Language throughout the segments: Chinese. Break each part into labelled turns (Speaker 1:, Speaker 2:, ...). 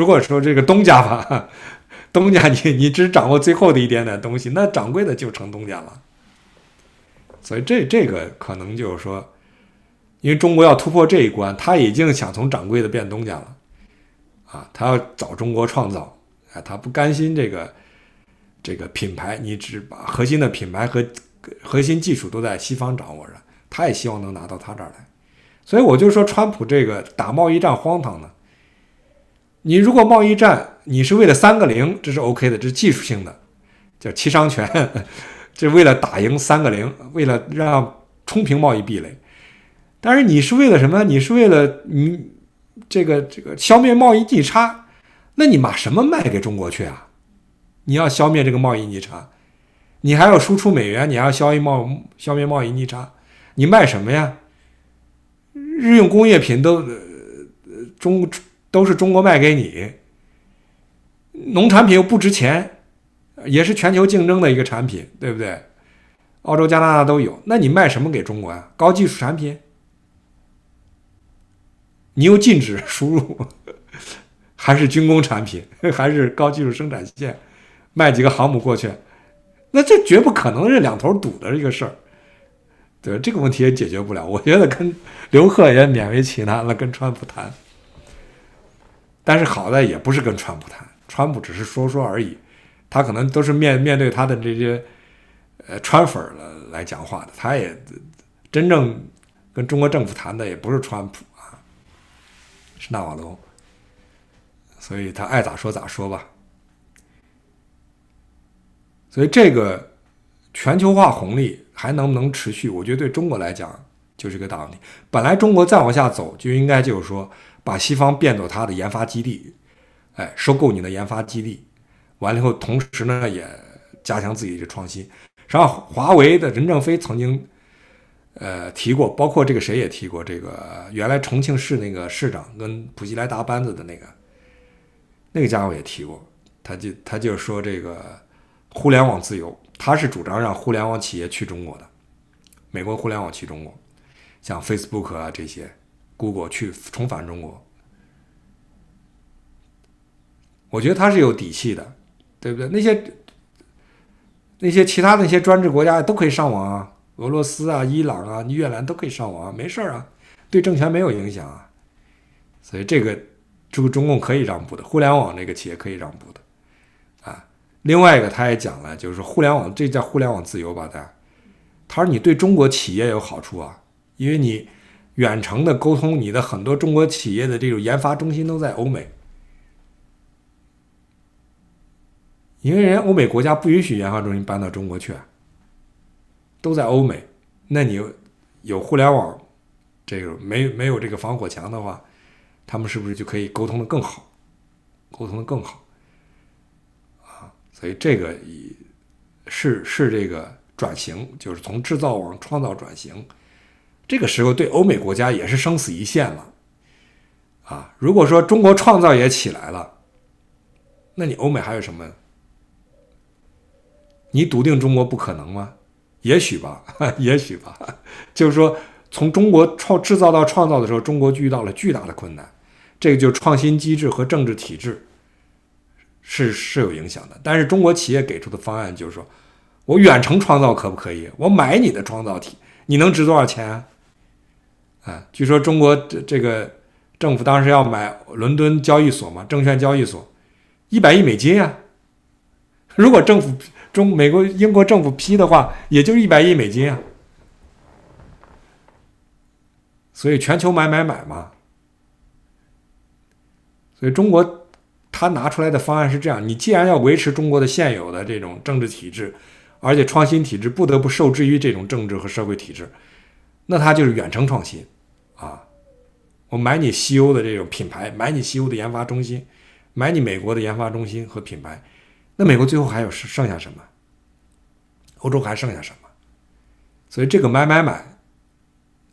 Speaker 1: 如果说这个东家吧，东家你你只掌握最后的一点点东西，那掌柜的就成东家了。所以这这个可能就是说，因为中国要突破这一关，他已经想从掌柜的变东家了，啊，他要找中国创造，啊，他不甘心这个这个品牌，你只把核心的品牌和核心技术都在西方掌握着，他也希望能拿到他这儿来。所以我就说，川普这个打贸易战荒唐呢。你如果贸易战，你是为了三个零，这是 O.K. 的，这是技术性的，叫七伤拳，这为了打赢三个零，为了让冲平贸易壁垒。但是你是为了什么？你是为了你这个这个消灭贸易逆差？那你把什么卖给中国去啊？你要消灭这个贸易逆差，你还要输出美元，你还要消贸消灭贸易逆差，你卖什么呀？日用工业品都呃、中。都是中国卖给你，农产品又不值钱，也是全球竞争的一个产品，对不对？澳洲、加拿大都有，那你卖什么给中国啊？高技术产品，你又禁止输入，还是军工产品，还是高技术生产线？卖几个航母过去，那这绝不可能是两头堵的一个事儿，对这个问题也解决不了。我觉得跟刘贺也勉为其难，了，跟川普谈。但是好在也不是跟川普谈，川普只是说说而已，他可能都是面面对他的这些，呃川粉来讲话，的，他也真正跟中国政府谈的也不是川普啊，是纳瓦罗，所以他爱咋说咋说吧。所以这个全球化红利还能不能持续，我觉得对中国来讲就是一个大问题。本来中国再往下走就应该就是说。把西方变作他的研发基地，哎，收购你的研发基地，完了以后，同时呢也加强自己的创新。然后华为的任正非曾经，呃提过，包括这个谁也提过，这个原来重庆市那个市长跟普吉莱搭班子的那个那个家伙也提过，他就他就是说这个互联网自由，他是主张让互联网企业去中国的，美国互联网去中国，像 Facebook 啊这些。谷歌去重返中国，我觉得他是有底气的，对不对？那些那些其他那些专制国家都可以上网啊，俄罗斯啊、伊朗啊、越南都可以上网，啊，没事儿啊，对政权没有影响啊。所以这个这个中共可以让步的，互联网这个企业可以让步的啊。另外一个，他也讲了，就是说互联网这叫互联网自由吧？他他说你对中国企业有好处啊，因为你。远程的沟通，你的很多中国企业的这种研发中心都在欧美，因为人欧美国家不允许研发中心搬到中国去，都在欧美。那你有互联网，这个没没有这个防火墙的话，他们是不是就可以沟通的更好，沟通的更好啊？所以这个以是是这个转型，就是从制造往创造转型。这个时候对欧美国家也是生死一线了，啊！如果说中国创造也起来了，那你欧美还有什么？你笃定中国不可能吗？也许吧，也许吧。就是说，从中国创制造到创造的时候，中国遇到了巨大的困难，这个就创新机制和政治体制是是有影响的。但是中国企业给出的方案就是说，我远程创造可不可以？我买你的创造体，你能值多少钱？啊，据说中国这这个政府当时要买伦敦交易所嘛，证券交易所，一百亿美金啊。如果政府中美国英国政府批的话，也就一百亿美金啊。所以全球买买买嘛。所以中国他拿出来的方案是这样：你既然要维持中国的现有的这种政治体制，而且创新体制不得不受制于这种政治和社会体制。那他就是远程创新，啊，我买你西欧的这种品牌，买你西欧的研发中心，买你美国的研发中心和品牌，那美国最后还有剩剩下什么？欧洲还剩下什么？所以这个买买买，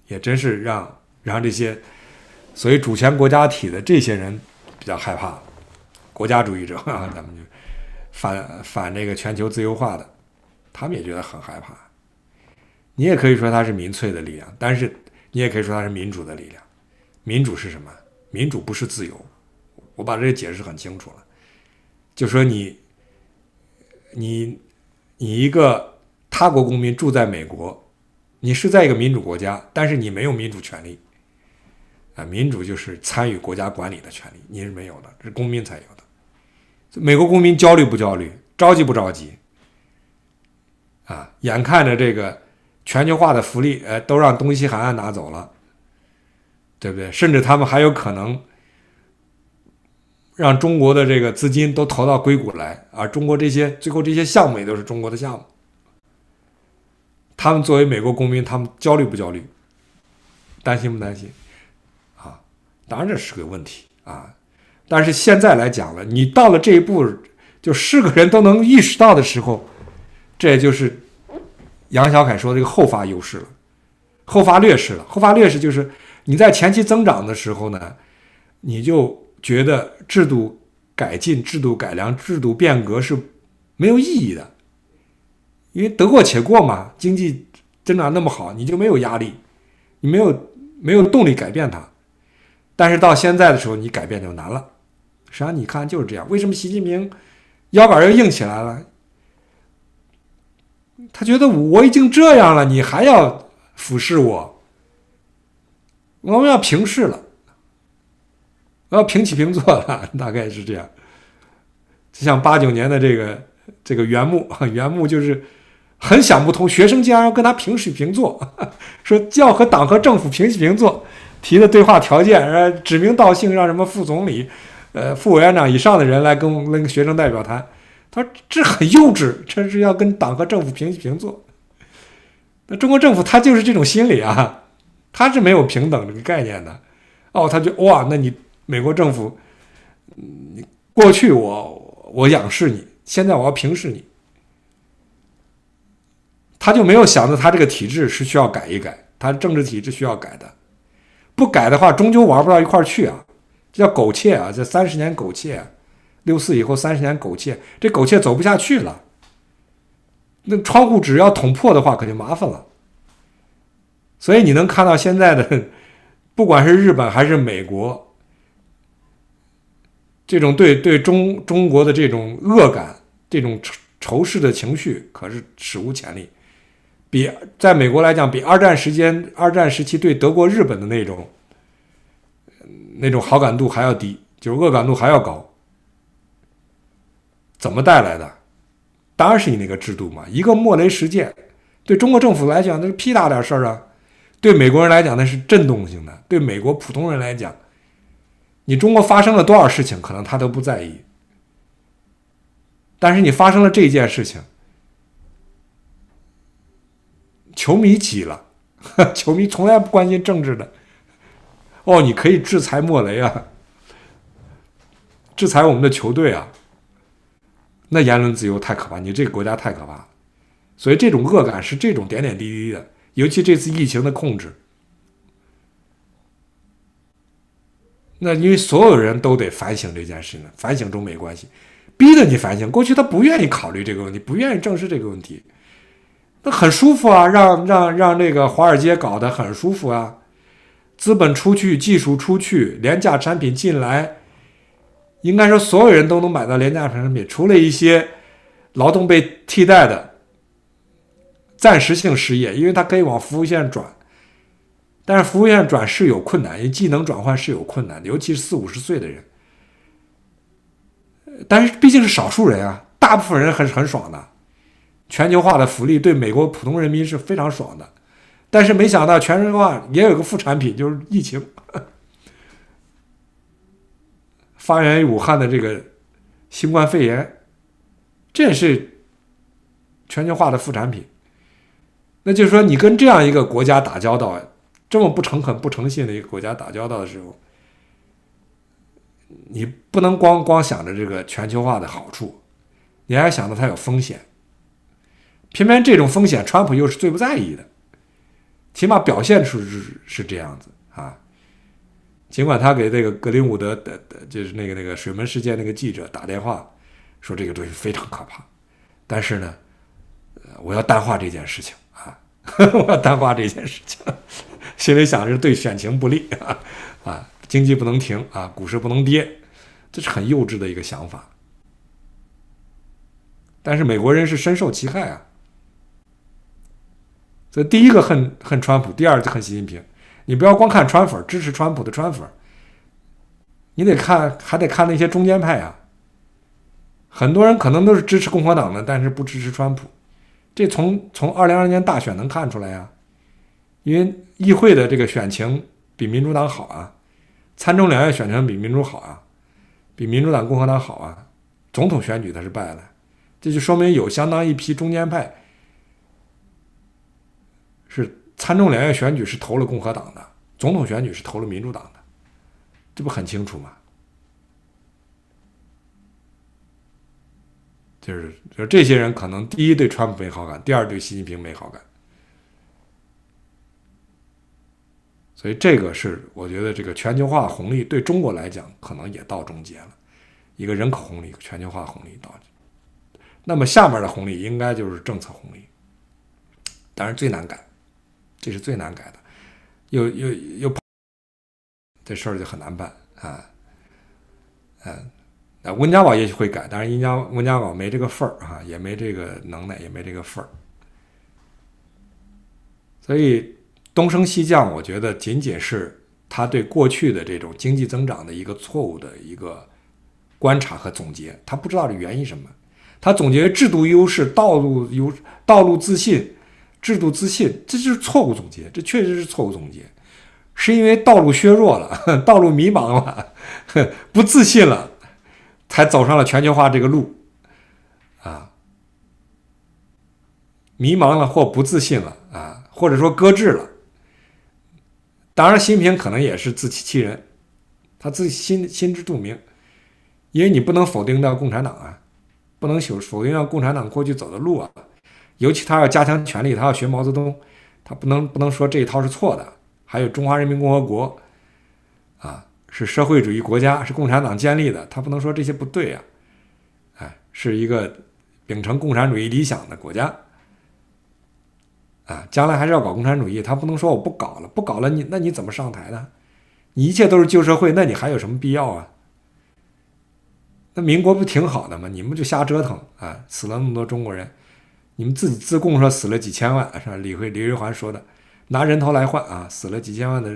Speaker 1: 也真是让让这些，所以主权国家体的这些人比较害怕，国家主义者啊，咱们就反反这个全球自由化的，他们也觉得很害怕。你也可以说它是民粹的力量，但是你也可以说它是民主的力量。民主是什么？民主不是自由，我把这个解释很清楚了。就说你，你，你一个他国公民住在美国，你是在一个民主国家，但是你没有民主权利。啊，民主就是参与国家管理的权利，你是没有的，是公民才有的。美国公民焦虑不焦虑？着急不着急？啊，眼看着这个。全球化的福利，哎，都让东西海岸拿走了，对不对？甚至他们还有可能让中国的这个资金都投到硅谷来，而中国这些最后这些项目也都是中国的项目。他们作为美国公民，他们焦虑不焦虑？担心不担心？啊，当然这是个问题啊。但是现在来讲了，你到了这一步，就是个人都能意识到的时候，这也就是。杨小凯说：“这个后发优势了，后发劣势了。后发劣势就是你在前期增长的时候呢，你就觉得制度改进、制度改良、制度变革是没有意义的，因为得过且过嘛。经济增长那么好，你就没有压力，你没有没有动力改变它。但是到现在的时候，你改变就难了。实际上，你看就是这样。为什么习近平腰杆又硬起来了？”他觉得我已经这样了，你还要俯视我？我们要平视了，我要平起平坐了，大概是这样。就像八九年的这个这个原木，原木就是很想不通，学生竟然要跟他平起平坐，说要和党和政府平起平坐，提的对话条件，指名道姓让什么副总理、呃，副委员长以上的人来跟那个学生代表谈。说这很幼稚，这是要跟党和政府平起平坐。那中国政府他就是这种心理啊，他是没有平等这个概念的。哦，他就哇，那你美国政府，你过去我我仰视你，现在我要平视你。他就没有想到他这个体制是需要改一改，他政治体制需要改的，不改的话终究玩不到一块儿去啊，这叫苟且啊，这三十年苟且。六四以后三十年苟且，这苟且走不下去了。那窗户只要捅破的话，可就麻烦了。所以你能看到现在的，不管是日本还是美国，这种对对中中国的这种恶感、这种仇仇视的情绪，可是史无前例。比在美国来讲，比二战时间二战时期对德国、日本的那种那种好感度还要低，就是恶感度还要高。怎么带来的？当然是你那个制度嘛。一个莫雷事件，对中国政府来讲那是屁大点事儿啊，对美国人来讲那是震动性的。对美国普通人来讲，你中国发生了多少事情，可能他都不在意。但是你发生了这一件事情，球迷急了，球迷从来不关心政治的。哦，你可以制裁莫雷啊，制裁我们的球队啊。那言论自由太可怕，你这个国家太可怕了，所以这种恶感是这种点点滴滴的，尤其这次疫情的控制，那因为所有人都得反省这件事呢，反省中美关系，逼着你反省。过去他不愿意考虑这个问题，不愿意正视这个问题，那很舒服啊，让让让那个华尔街搞得很舒服啊，资本出去，技术出去，廉价产品进来。应该说，所有人都能买到廉价产品，除了一些劳动被替代的暂时性失业，因为它可以往服务线转，但是服务线转是有困难，因为技能转换是有困难的，尤其是四五十岁的人。但是毕竟是少数人啊，大部分人还是很爽的。全球化的福利对美国普通人民是非常爽的，但是没想到全球化也有个副产品，就是疫情。发源于武汉的这个新冠肺炎，这也是全球化的副产品。那就是说，你跟这样一个国家打交道，这么不诚恳、不诚信的一个国家打交道的时候，你不能光光想着这个全球化的好处，你还想着它有风险。偏偏这种风险，川普又是最不在意的，起码表现出是这样子啊。尽管他给这个格林伍德的的，就是那个那个水门事件那个记者打电话，说这个东西非常可怕，但是呢，我要淡化这件事情啊，我要淡化这件事情，心里想着对选情不利啊，啊，经济不能停啊，股市不能跌，这是很幼稚的一个想法。但是美国人是深受其害啊，所以第一个恨恨川普，第二恨习近平。你不要光看川粉支持川普的川粉你得看，还得看那些中间派啊。很多人可能都是支持共和党的，但是不支持川普。这从从二零二零年大选能看出来呀。因为议会的这个选情比民主党好啊，参众两院选情比民主好啊，比民主党共和党好啊。总统选举他是败了，这就说明有相当一批中间派是。参众两院选举是投了共和党的，总统选举是投了民主党的，这不很清楚吗？就是就这些人可能第一对川普没好感，第二对习近平没好感，所以这个是我觉得这个全球化红利对中国来讲可能也到终结了，一个人口红利、全球化红利到，那么下面的红利应该就是政策红利，当然最难改。这是最难改的，又又又，这事儿就很难办啊！嗯，那温家宝也许会改，但是温家温家宝没这个份儿啊，也没这个能耐，也没这个份儿。所以东升西降，我觉得仅仅是他对过去的这种经济增长的一个错误的一个观察和总结，他不知道这原因什么。他总结制度优势、道路优、道路自信。制度自信，这就是错误总结，这确实是错误总结，是因为道路削弱了，道路迷茫了，不自信了，才走上了全球化这个路，啊，迷茫了或不自信了啊，或者说搁置了。当然，习近平可能也是自欺欺人，他自心心知肚明，因为你不能否定掉共产党啊，不能否否定掉共产党过去走的路啊。尤其他要加强权力，他要学毛泽东，他不能不能说这一套是错的。还有中华人民共和国，啊，是社会主义国家，是共产党建立的，他不能说这些不对啊。哎，是一个秉承共产主义理想的国家。啊，将来还是要搞共产主义，他不能说我不搞了，不搞了，你那你怎么上台呢？你一切都是旧社会，那你还有什么必要啊？那民国不挺好的吗？你们就瞎折腾，啊，死了那么多中国人。你们自己自供说死了几千万，是吧？李辉、李瑞环说的，拿人头来换啊，死了几千万的，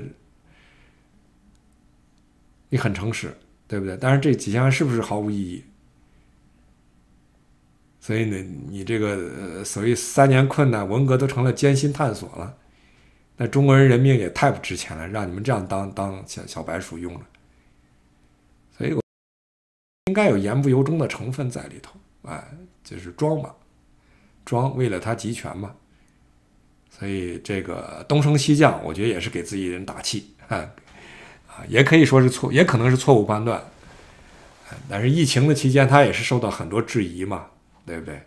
Speaker 1: 你很诚实，对不对？但是这几千万是不是毫无意义？所以呢，你这个呃，所谓三年困难、文革都成了艰辛探索了，那中国人人命也太不值钱了，让你们这样当当小小白鼠用了，所以我应该有言不由衷的成分在里头，哎，就是装嘛。装为了他集权嘛，所以这个东升西降，我觉得也是给自己人打气，啊，也可以说是错，也可能是错误判断。但是疫情的期间，他也是受到很多质疑嘛，对不对？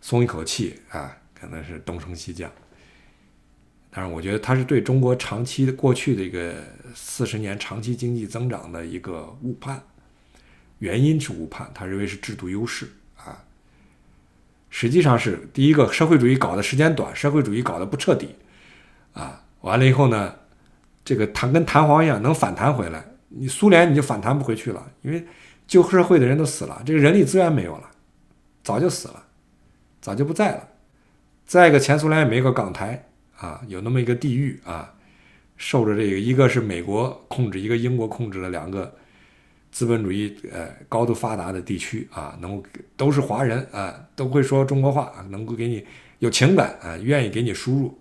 Speaker 1: 松一口气啊，可能是东升西降。但是我觉得他是对中国长期的过去的一个四十年长期经济增长的一个误判，原因是误判，他认为是制度优势。实际上是第一个社会主义搞的时间短，社会主义搞得不彻底，啊，完了以后呢，这个弹跟弹簧一样能反弹回来，你苏联你就反弹不回去了，因为旧社会的人都死了，这个人力资源没有了，早就死了，早就不在了。再一个，前苏联也没个港台啊，有那么一个地域啊，受着这个一个是美国控制，一个英国控制的两个。资本主义呃高度发达的地区啊，能够都是华人啊，都会说中国话啊，能够给你有情感啊，愿意给你输入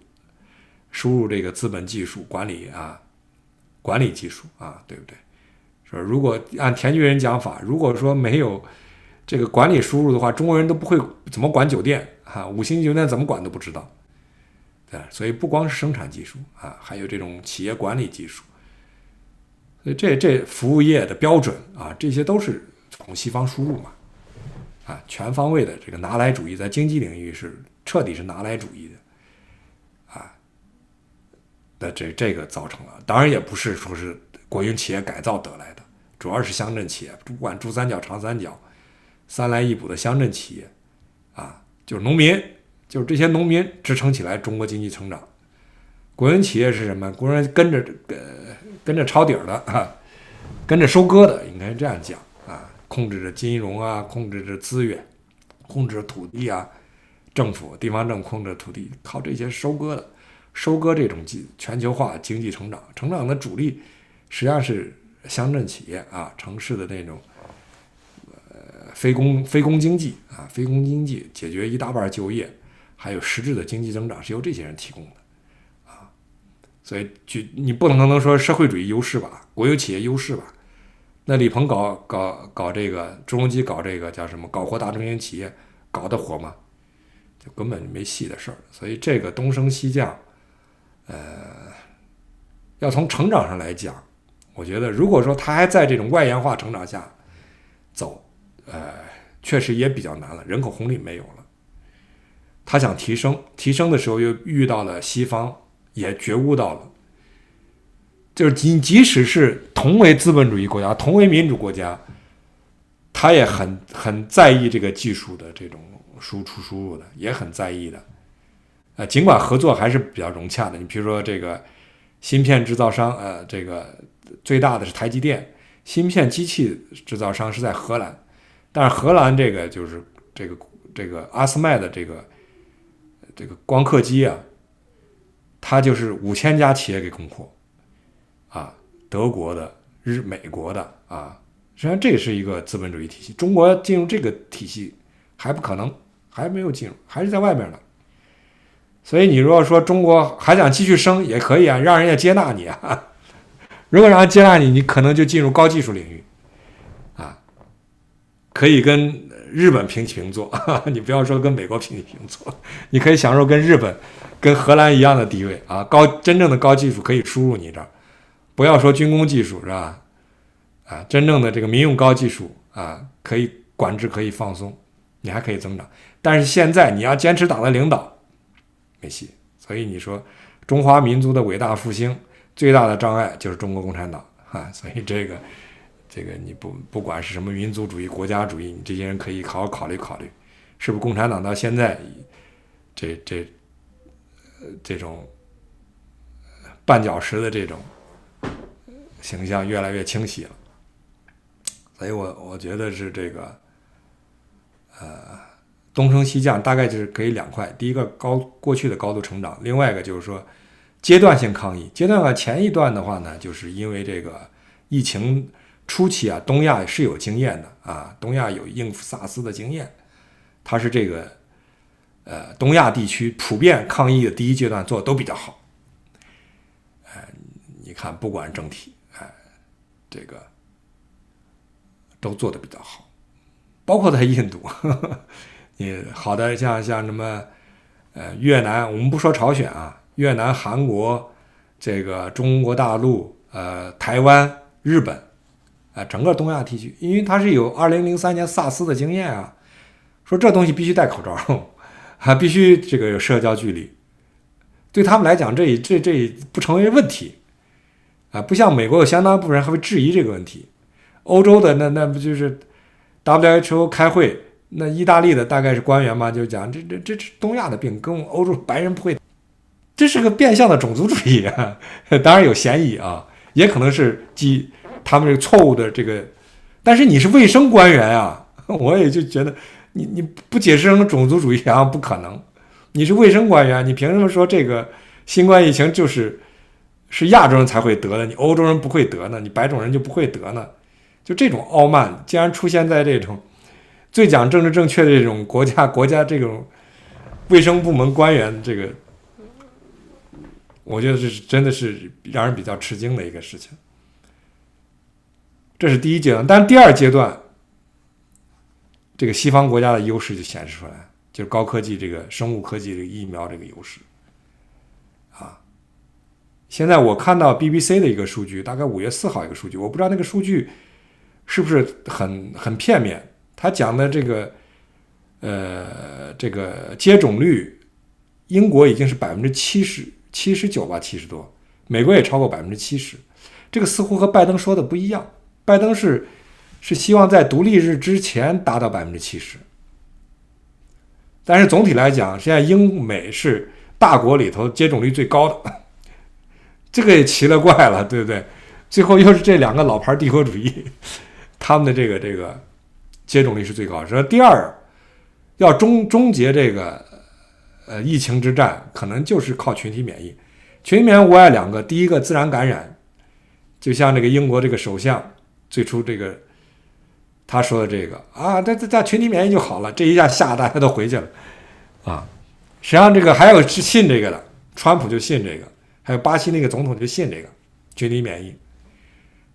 Speaker 1: 输入这个资本、技术、管理啊，管理技术啊，对不对？说如果按田俊人讲法，如果说没有这个管理输入的话，中国人都不会怎么管酒店哈，五星级酒店怎么管都不知道，对所以不光是生产技术啊，还有这种企业管理技术。所以这这服务业的标准啊，这些都是从西方输入嘛，啊，全方位的这个拿来主义在经济领域是彻底是拿来主义的，啊，那这这个造成了，当然也不是说是国营企业改造得来的，主要是乡镇企业，不管珠三角、长三角，三来一补的乡镇企业，啊，就是农民，就是这些农民支撑起来中国经济成长，国营企业是什么？国人跟着这个。跟着抄底儿的啊，跟着收割的，应该这样讲啊，控制着金融啊，控制着资源，控制土地啊，政府、地方政控制土地，靠这些收割的，收割这种经全球化经济成长，成长的主力实际上是乡镇企业啊，城市的那种呃非公非公经济啊，非公经济解决一大半就业，还有实质的经济增长是由这些人提供的。所以，就你不能能说社会主义优势吧，国有企业优势吧？那李鹏搞搞搞这个，朱镕基搞这个叫什么？搞活大中型企业，搞得火吗？就根本就没戏的事儿。所以这个东升西降，呃，要从成长上来讲，我觉得如果说他还在这种外延化成长下走，呃，确实也比较难了。人口红利没有了，他想提升，提升的时候又遇到了西方。也觉悟到了，就是你即使是同为资本主义国家，同为民主国家，他也很很在意这个技术的这种输出输入的，也很在意的。呃，尽管合作还是比较融洽的。你比如说这个芯片制造商，呃，这个最大的是台积电，芯片机器制造商是在荷兰，但是荷兰这个就是这个这个阿斯麦的这个这个光刻机啊。它就是五千家企业给供货，啊，德国的、日、美国的，啊，实际上这也是一个资本主义体系。中国进入这个体系还不可能，还没有进入，还是在外边呢。所以你如果说中国还想继续升，也可以啊，让人家接纳你啊。如果让人接纳你，你可能就进入高技术领域，啊，可以跟。日本平起平坐，你不要说跟美国平起平坐，你可以享受跟日本、跟荷兰一样的地位啊。高真正的高技术可以输入你这儿，不要说军工技术是吧？啊，真正的这个民用高技术啊，可以管制，可以放松，你还可以增长。但是现在你要坚持党的领导，没戏。所以你说中华民族的伟大复兴最大的障碍就是中国共产党啊。所以这个。这个你不不管是什么民族主义、国家主义，你这些人可以好好考虑考虑，是不是共产党到现在这这这种绊脚石的这种形象越来越清晰了？所以我我觉得是这个呃东升西降，大概就是可以两块：第一个高过去的高度成长，另外一个就是说阶段性抗议。阶段的前一段的话呢，就是因为这个疫情。初期啊，东亚是有经验的啊，东亚有应付萨斯的经验，他是这个呃，东亚地区普遍抗议的第一阶段做的都比较好，哎，你看不管整体哎，这个都做的比较好，包括在印度，你好的像像什么呃越南，我们不说朝鲜啊，越南、韩国、这个中国大陆、呃台湾、日本。啊，整个东亚地区，因为他是有2003年萨斯的经验啊，说这东西必须戴口罩，还必须这个有社交距离，对他们来讲，这这这不成为问题，啊，不像美国有相当部分人还会质疑这个问题，欧洲的那那不就是 WHO 开会，那意大利的大概是官员嘛，就讲这这这是东亚的病，跟欧洲白人不会，这是个变相的种族主义啊，当然有嫌疑啊，也可能是基。他们这个错误的这个，但是你是卫生官员啊，我也就觉得你你不解释什么种族主义啊不可能。你是卫生官员，你凭什么说这个新冠疫情就是是亚洲人才会得的，你欧洲人不会得呢？你白种人就不会得呢？就这种傲慢竟然出现在这种最讲政治正确的这种国家，国家这种卫生部门官员，这个我觉得这是真的是让人比较吃惊的一个事情。这是第一阶段，但第二阶段，这个西方国家的优势就显示出来，就是高科技，这个生物科技，这个疫苗，这个优势。啊，现在我看到 BBC 的一个数据，大概五月四号一个数据，我不知道那个数据是不是很很片面。他讲的这个，呃，这个接种率，英国已经是百分之七十、七十九吧，七十多，美国也超过百分之七十，这个似乎和拜登说的不一样。拜登是是希望在独立日之前达到百分之七十，但是总体来讲，现在英美是大国里头接种率最高的，这个也奇了怪了，对不对？最后又是这两个老牌帝国主义，他们的这个这个接种率是最高。说第二，要终终结这个呃疫情之战，可能就是靠群体免疫。群体免疫无两个，第一个自然感染，就像这个英国这个首相。最初这个，他说的这个啊，这这这群体免疫就好了，这一下吓大家都回去了，啊，实际上这个还有是信这个的，川普就信这个，还有巴西那个总统就信这个，群体免疫。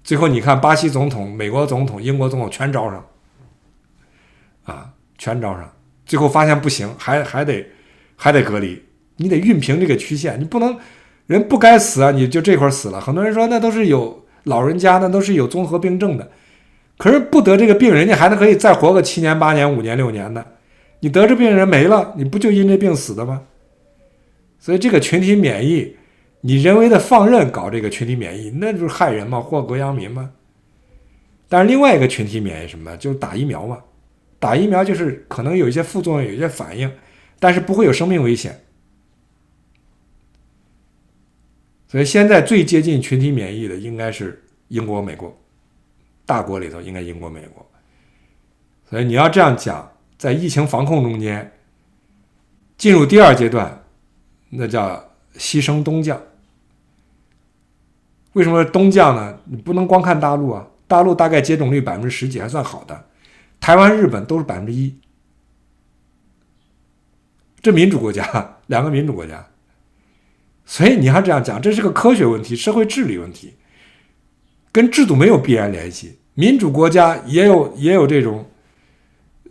Speaker 1: 最后你看，巴西总统、美国总统、英国总统全招上，啊，全招上，最后发现不行，还还得还得隔离，你得熨平这个曲线，你不能人不该死啊，你就这块死了，很多人说那都是有。老人家呢都是有综合病症的，可是不得这个病，人家还能可以再活个七年八年、五年六年的。你得这病，人没了，你不就因这病死的吗？所以这个群体免疫，你人为的放任搞这个群体免疫，那就是害人嘛，祸国殃民嘛。但是另外一个群体免疫什么，就是打疫苗嘛。打疫苗就是可能有一些副作用，有一些反应，但是不会有生命危险。所以现在最接近群体免疫的应该是英国、美国，大国里头应该英国、美国。所以你要这样讲，在疫情防控中间进入第二阶段，那叫牺牲东降。为什么东降呢？你不能光看大陆啊，大陆大概接种率百分之十几还算好的，台湾、日本都是百分之一，这民主国家，两个民主国家。所以你还这样讲，这是个科学问题、社会治理问题，跟制度没有必然联系。民主国家也有也有这种，呃，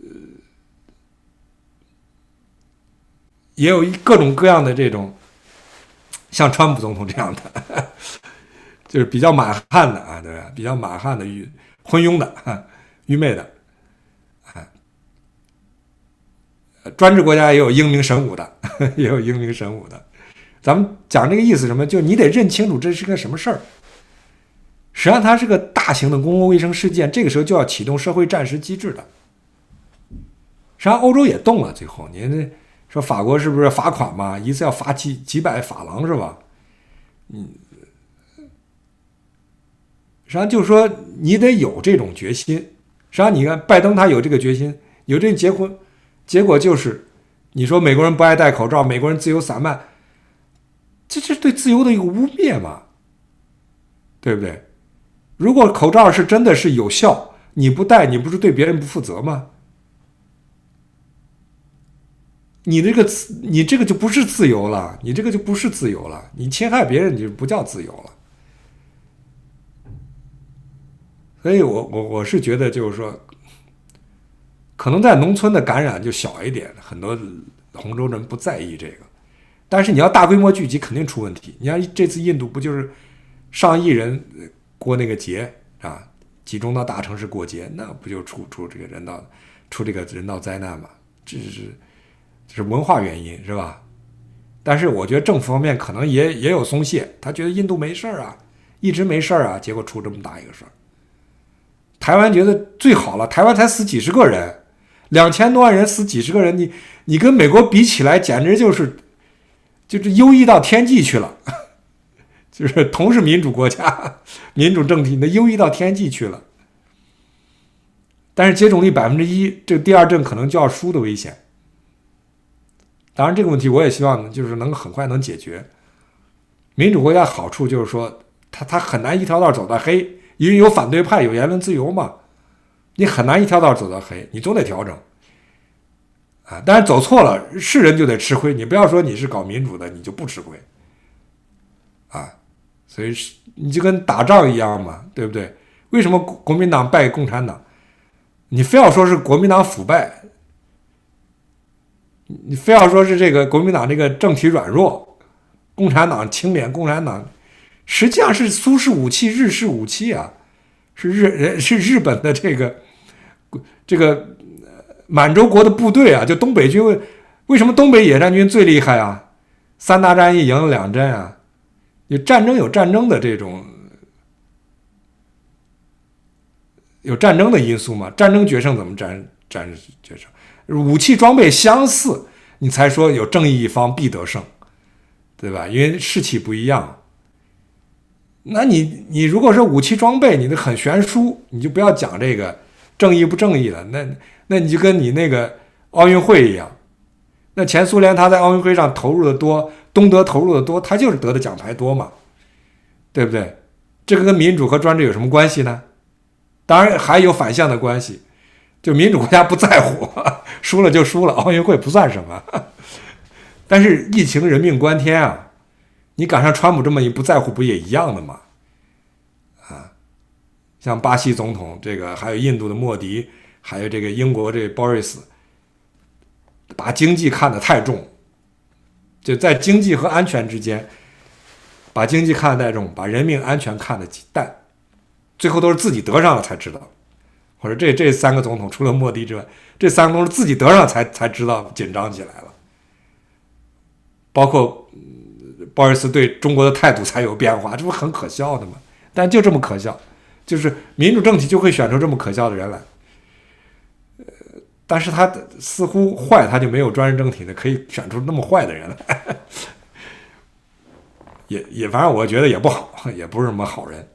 Speaker 1: 也有一各种各样的这种，像川普总统这样的，就是比较满汉的啊，对吧？比较满汉的愚昏庸的、愚昧的，啊，专制国家也有英明神武的，也有英明神武的。咱们讲这个意思什么？就你得认清楚这是个什么事儿。实际上，它是个大型的公共卫生事件，这个时候就要启动社会战时机制的。实际上，欧洲也动了。最后，您这说法国是不是罚款嘛？一次要罚几几百法郎是吧？嗯。实际上，就是说你得有这种决心。实际上，你看拜登他有这个决心，有这结婚，结果就是你说美国人不爱戴口罩，美国人自由散漫。这这是对自由的一个污蔑嘛，对不对？如果口罩是真的是有效，你不戴，你不是对别人不负责吗？你这个自，你这个就不是自由了，你这个就不是自由了，你侵害别人，就不叫自由了。所以，我我我是觉得，就是说，可能在农村的感染就小一点，很多杭州人不在意这个。但是你要大规模聚集，肯定出问题。你像这次印度不就是上亿人过那个节啊，集中到大城市过节，那不就出出这个人道出这个人道灾难吗？这是这是文化原因，是吧？但是我觉得政府方面可能也也有松懈，他觉得印度没事儿啊，一直没事儿啊，结果出这么大一个事儿。台湾觉得最好了，台湾才死几十个人，两千多万人死几十个人，你你跟美国比起来，简直就是。就是优异到天际去了，就是同是民主国家、民主政体，那优异到天际去了。但是接种率百分之一，这第二阵可能就要输的危险。当然这个问题我也希望就是能很快能解决。民主国家好处就是说，它它很难一条道走到黑，因为有反对派、有言论自由嘛，你很难一条道走到黑，你总得调整。啊！但是走错了，是人就得吃亏。你不要说你是搞民主的，你就不吃亏，啊！所以是你就跟打仗一样嘛，对不对？为什么国民党败给共产党？你非要说是国民党腐败，你非要说是这个国民党这个政体软弱，共产党清廉，共产党实际上是苏式武器、日式武器啊，是日人是日本的这个这个。满洲国的部队啊，就东北军，为什么东北野战军最厉害啊？三大战役赢了两战啊，有战争有战争的这种，有战争的因素嘛？战争决胜怎么战？战决胜，武器装备相似，你才说有正义一方必得胜，对吧？因为士气不一样，那你你如果是武器装备你的很悬殊，你就不要讲这个。正义不正义了，那那你就跟你那个奥运会一样，那前苏联他在奥运会上投入的多，东德投入的多，他就是得的奖牌多嘛，对不对？这个跟民主和专制有什么关系呢？当然还有反向的关系，就民主国家不在乎，输了就输了，奥运会不算什么。但是疫情人命关天啊，你赶上川普这么一不在乎，不也一样的吗？像巴西总统这个，还有印度的莫迪，还有这个英国这鲍 i 斯，把经济看得太重，就在经济和安全之间，把经济看得太重，把人命安全看得极淡，最后都是自己得上了才知道。我说这这三个总统，除了莫迪之外，这三个都是自己得上才才知道紧张起来了。包括鲍瑞斯对中国的态度才有变化，这不很可笑的吗？但就这么可笑。就是民主政体就会选出这么可笑的人来，但是他似乎坏，他就没有专制政体的可以选出那么坏的人来，也也反正我觉得也不好，也不是什么好人。